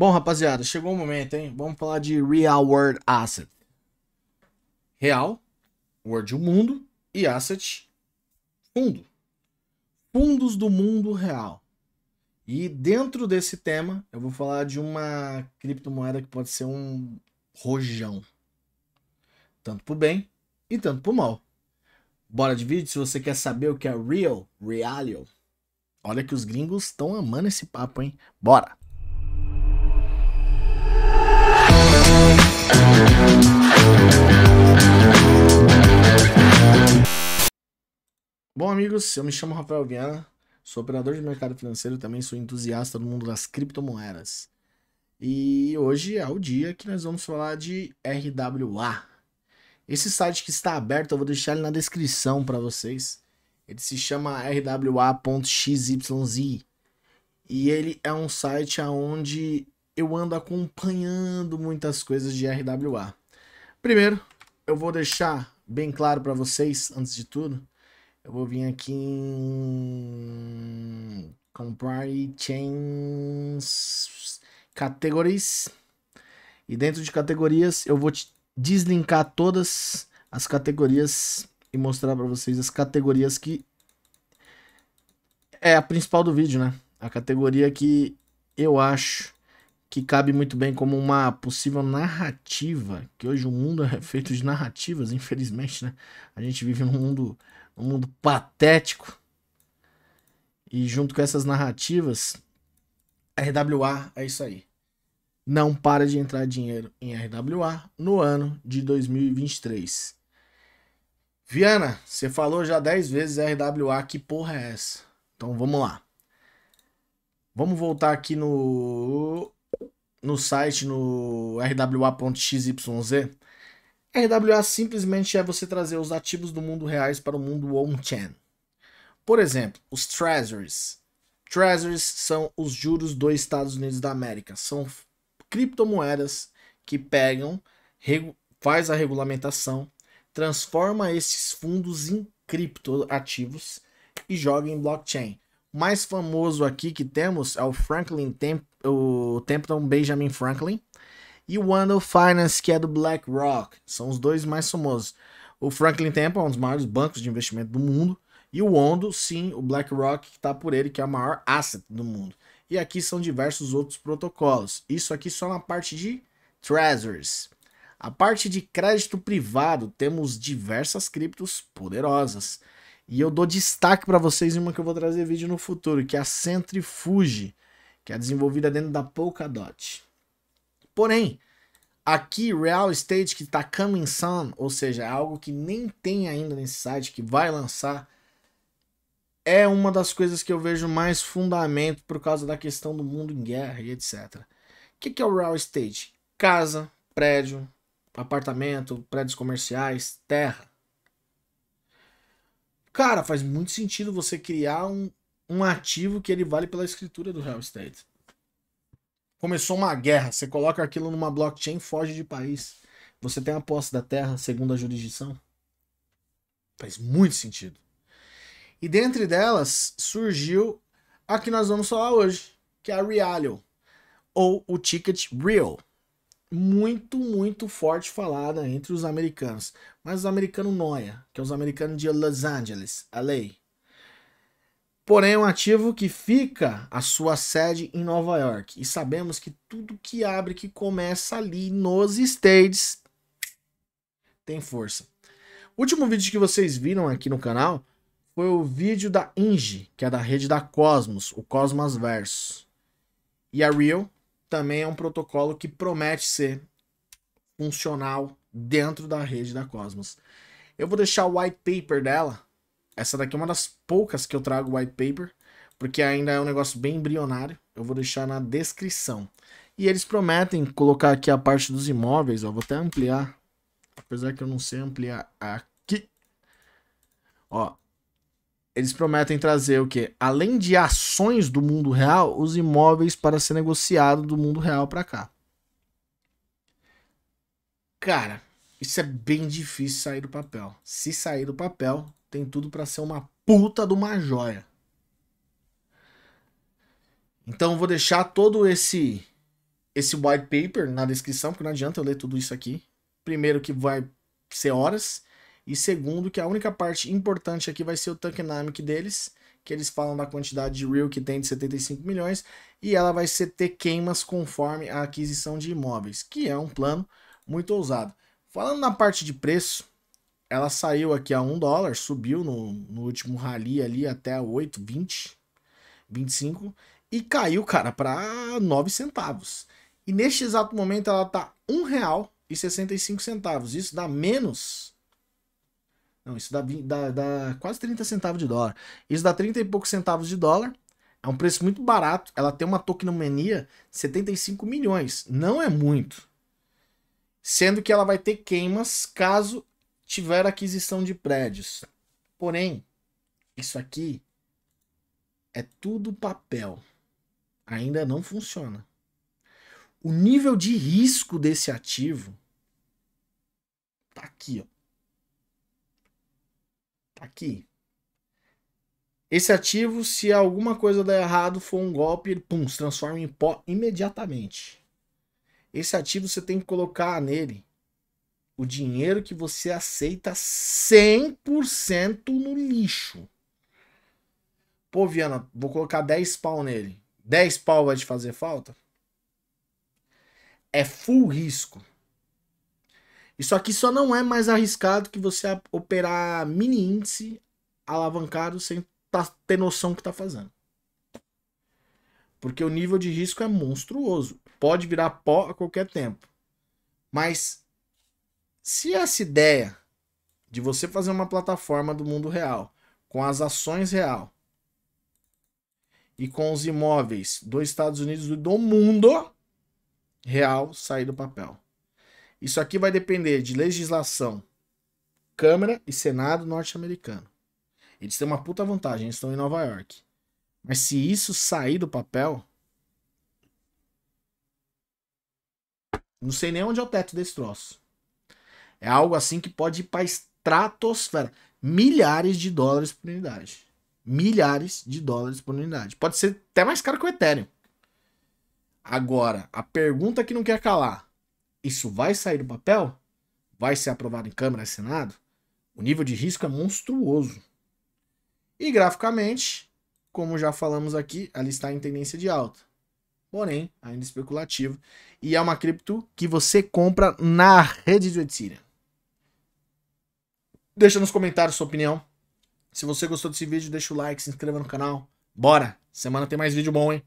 Bom, rapaziada, chegou o momento, hein? Vamos falar de Real World Asset. Real, World o mundo e Asset, fundo. Fundos do mundo real. E dentro desse tema, eu vou falar de uma criptomoeda que pode ser um rojão. Tanto pro bem e tanto pro mal. Bora de vídeo se você quer saber o que é real, realio. Olha que os gringos estão amando esse papo, hein? Bora! Bom, amigos, eu me chamo Rafael Viana, sou operador de mercado financeiro e também sou entusiasta do mundo das criptomoedas. E hoje é o dia que nós vamos falar de RWA. Esse site que está aberto, eu vou deixar ele na descrição para vocês. Ele se chama rwa.xyz. E ele é um site aonde eu ando acompanhando muitas coisas de RWA. Primeiro, eu vou deixar bem claro para vocês, antes de tudo, eu vou vir aqui em Compare Chains Categories. E dentro de categorias eu vou deslinkar todas as categorias e mostrar para vocês as categorias que é a principal do vídeo, né? A categoria que eu acho que cabe muito bem como uma possível narrativa, que hoje o mundo é feito de narrativas, infelizmente, né? A gente vive num mundo um mundo patético. E junto com essas narrativas, RWA é isso aí. Não para de entrar dinheiro em RWA no ano de 2023. Viana, você falou já 10 vezes RWA, que porra é essa? Então vamos lá. Vamos voltar aqui no no site no rwa.xyz RWA simplesmente é você trazer os ativos do mundo reais para o mundo on-chain. Por exemplo, os treasuries. Treasuries são os juros dos Estados Unidos da América. São criptomoedas que pegam, faz a regulamentação, transforma esses fundos em criptoativos e joga em blockchain. O mais famoso aqui que temos é o Franklin Temp o Templeton Benjamin Franklin, e o of Finance, que é do BlackRock. São os dois mais famosos. O Franklin Temple é um dos maiores bancos de investimento do mundo. E o Ondo, sim, o BlackRock, que está por ele, que é o maior asset do mundo. E aqui são diversos outros protocolos. Isso aqui só na parte de Treasuries. A parte de crédito privado, temos diversas criptos poderosas. E eu dou destaque para vocês em uma que eu vou trazer vídeo no futuro, que é a Centrifuge, que é desenvolvida dentro da Polkadot. Porém, aqui real estate que está coming soon, ou seja, é algo que nem tem ainda nesse site, que vai lançar, é uma das coisas que eu vejo mais fundamento por causa da questão do mundo em guerra e etc. O que, que é o real estate? Casa, prédio, apartamento, prédios comerciais, terra. Cara, faz muito sentido você criar um, um ativo que ele vale pela escritura do real estate começou uma guerra, você coloca aquilo numa blockchain, foge de país. Você tem a posse da terra segundo a jurisdição? Faz muito sentido. E dentre delas surgiu a que nós vamos falar hoje, que é a Realio, ou o Ticket Real. Muito, muito forte falada entre os americanos. Mas os americanos noia, que é os americanos de Los Angeles, a lei. Porém, é um ativo que fica a sua sede em Nova York. E sabemos que tudo que abre, que começa ali nos States, tem força. O último vídeo que vocês viram aqui no canal foi o vídeo da Inge, que é da rede da Cosmos, o Cosmos Verso. E a Real também é um protocolo que promete ser funcional dentro da rede da Cosmos. Eu vou deixar o white paper dela essa daqui é uma das poucas que eu trago white paper, porque ainda é um negócio bem embrionário. Eu vou deixar na descrição. E eles prometem colocar aqui a parte dos imóveis, ó, vou até ampliar, apesar que eu não sei ampliar aqui. Ó, eles prometem trazer o que? Além de ações do mundo real, os imóveis para ser negociado do mundo real para cá. Cara, isso é bem difícil sair do papel. Se sair do papel, tem tudo para ser uma puta de uma joia. Então vou deixar todo esse esse white paper na descrição, porque não adianta eu ler tudo isso aqui. Primeiro que vai ser horas e segundo que a única parte importante aqui vai ser o tokenomic deles, que eles falam da quantidade de real que tem de 75 milhões e ela vai ser ter queimas conforme a aquisição de imóveis, que é um plano muito ousado. Falando na parte de preço, ela saiu aqui a 1 dólar, subiu no, no último rally ali até 8, 20, 25 e caiu, cara, para 9 centavos. E neste exato momento ela tá R$ 1,65. Isso dá menos Não, isso dá, dá, dá quase 30 centavos de dólar. Isso dá 30 e poucos centavos de dólar. É um preço muito barato. Ela tem uma tokenomania 75 milhões. Não é muito. Sendo que ela vai ter queimas caso tiver aquisição de prédios. Porém, isso aqui é tudo papel. Ainda não funciona. O nível de risco desse ativo tá aqui, ó. Tá aqui. Esse ativo, se alguma coisa der errado, for um golpe, ele pum, se transforma em pó imediatamente. Esse ativo você tem que colocar nele o dinheiro que você aceita 100% no lixo. Pô, Viana, vou colocar 10 pau nele. 10 pau vai te fazer falta? É full risco. Isso aqui só não é mais arriscado que você operar mini índice alavancado sem tá, ter noção que tá fazendo. Porque o nível de risco é monstruoso. Pode virar pó a qualquer tempo. Mas se essa ideia de você fazer uma plataforma do mundo real, com as ações real e com os imóveis dos Estados Unidos e do mundo real sair do papel. Isso aqui vai depender de legislação, Câmara e Senado norte-americano. Eles têm uma puta vantagem, eles estão em Nova York. Mas se isso sair do papel, não sei nem onde é o teto desse troço. É algo assim que pode ir para estratosfera. Milhares de dólares por unidade. Milhares de dólares por unidade. Pode ser até mais caro que o Ethereum. Agora, a pergunta que não quer calar: isso vai sair do papel? Vai ser aprovado em Câmara e Senado? O nível de risco é monstruoso. E graficamente, como já falamos aqui, ela está em tendência de alta. Porém, ainda especulativa. E é uma cripto que você compra na rede do Ethereum. Deixa nos comentários sua opinião. Se você gostou desse vídeo, deixa o like, se inscreva no canal. Bora! Semana tem mais vídeo bom, hein?